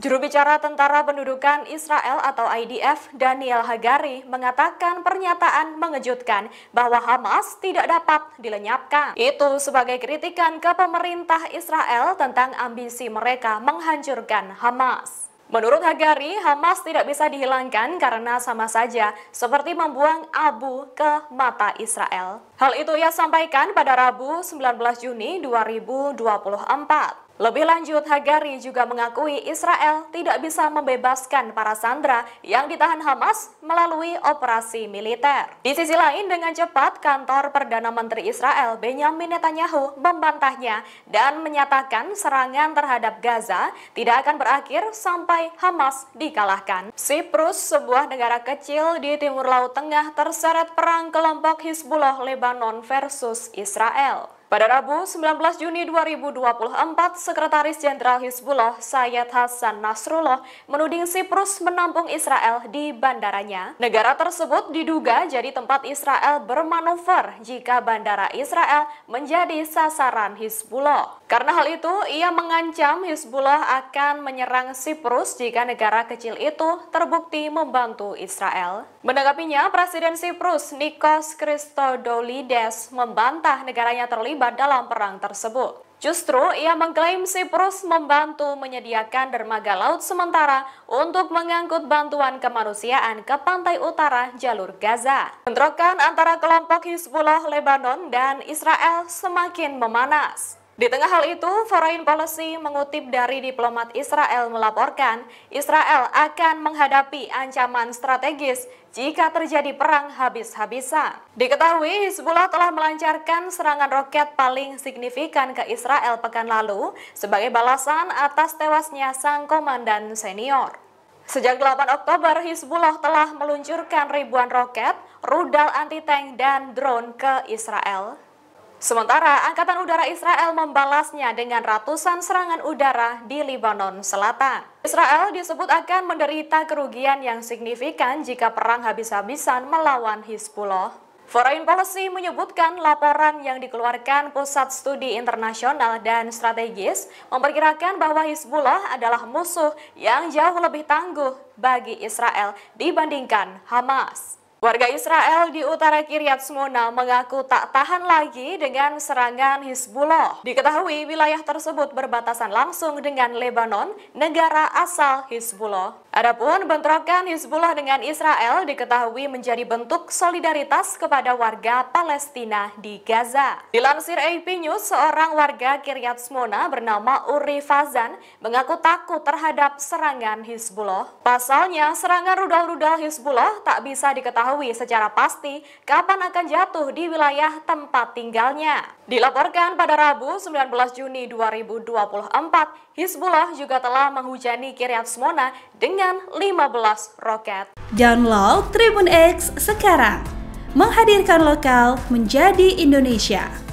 Juru bicara Tentara Pendudukan Israel atau IDF, Daniel Hagari, mengatakan pernyataan mengejutkan bahwa Hamas tidak dapat dilenyapkan. Itu sebagai kritikan ke pemerintah Israel tentang ambisi mereka menghancurkan Hamas. Menurut Hagari, Hamas tidak bisa dihilangkan karena sama saja seperti membuang abu ke mata Israel. Hal itu ia sampaikan pada Rabu 19 Juni 2024. Lebih lanjut, Hagari juga mengakui Israel tidak bisa membebaskan para sandera yang ditahan Hamas melalui operasi militer. Di sisi lain, dengan cepat kantor Perdana Menteri Israel Benjamin Netanyahu membantahnya dan menyatakan serangan terhadap Gaza tidak akan berakhir sampai Hamas dikalahkan. Siprus, sebuah negara kecil di timur Laut Tengah terseret perang kelompok Hizbullah Lebanon Non versus Israel. Pada Rabu 19 Juni 2024, Sekretaris Jenderal Hizbullah Sayyid Hasan Nasrullah menuding Siprus menampung Israel di bandaranya. Negara tersebut diduga jadi tempat Israel bermanuver jika bandara Israel menjadi sasaran Hizbullah. Karena hal itu, ia mengancam Hizbullah akan menyerang Siprus jika negara kecil itu terbukti membantu Israel. Menanggapinya, Presiden Siprus Nikos Christodoulides membantah negaranya terlibat terlibat dalam perang tersebut. Justru ia mengklaim Siprus membantu menyediakan dermaga laut sementara untuk mengangkut bantuan kemanusiaan ke pantai utara jalur Gaza. Bentrokan antara kelompok Hizbullah Lebanon dan Israel semakin memanas. Di tengah hal itu, Foreign Policy mengutip dari diplomat Israel melaporkan, Israel akan menghadapi ancaman strategis jika terjadi perang habis-habisan. Diketahui Hizbullah telah melancarkan serangan roket paling signifikan ke Israel pekan lalu sebagai balasan atas tewasnya sang komandan senior. Sejak 8 Oktober, Hizbullah telah meluncurkan ribuan roket, rudal anti-tank, dan drone ke Israel Sementara Angkatan Udara Israel membalasnya dengan ratusan serangan udara di Lebanon Selatan. Israel disebut akan menderita kerugian yang signifikan jika perang habis-habisan melawan Hizbullah. Foreign Policy menyebutkan laporan yang dikeluarkan Pusat Studi Internasional dan Strategis memperkirakan bahwa Hizbullah adalah musuh yang jauh lebih tangguh bagi Israel dibandingkan Hamas. Warga Israel di utara Kiryat Smona mengaku tak tahan lagi dengan serangan Hizbullah. Diketahui wilayah tersebut berbatasan langsung dengan Lebanon, negara asal Hizbullah. Adapun bentrokan Hizbullah dengan Israel diketahui menjadi bentuk solidaritas kepada warga Palestina di Gaza. Dilansir AP News, seorang warga Kiryat Smona bernama Uri Fazan mengaku takut terhadap serangan Hizbullah. Pasalnya, serangan rudal-rudal Hizbullah tak bisa diketahui secara pasti kapan akan jatuh di wilayah tempat tinggalnya. Dilaporkan pada Rabu 19 Juni 2024, Hizbullah juga telah menghujani Kiryat Smona dengan dengan 15 roket. Download Tribun X sekarang, menghadirkan lokal menjadi Indonesia.